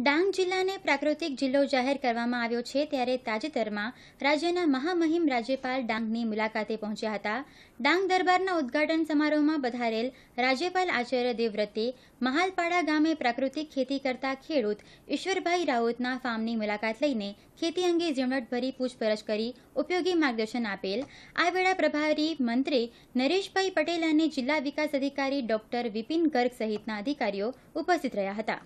ડાંગ જિલ્લાને પ્રાકૃતિક જિલ્લો જાહેર કરવામાં આવ્યો છે ત્યારે તાજેતરમાં રાજ્યના મહામહિમ રાજ્યપાલ ડાંગની મુલાકાતે પહોંચ્યા હતા ડાંગ દરબારના ઉદ્ઘાટન સમારોહમાં વધારેલ રાજ્યપાલ આચાર્ય દેવવ્રતે મહાલપાડા ગામે પ્રાકૃતિક ખેતી કરતા ખેડૂત ઈશ્વરભાઈ રાઉતના ફાર્મની મુલાકાત લઈને ખેતી અંગે ઝીણવટભરી પૂછપરછ કરી ઉપયોગી માર્ગદર્શન આપેલ આ વેળા પ્રભારી મંત્રી નરેશભાઈ પટેલ અને જિલ્લા વિકાસ અધિકારી ડોક્ટર વિપિન ગર્ગ સહિતના અધિકારીઓ ઉપસ્થિત રહ્યા હતા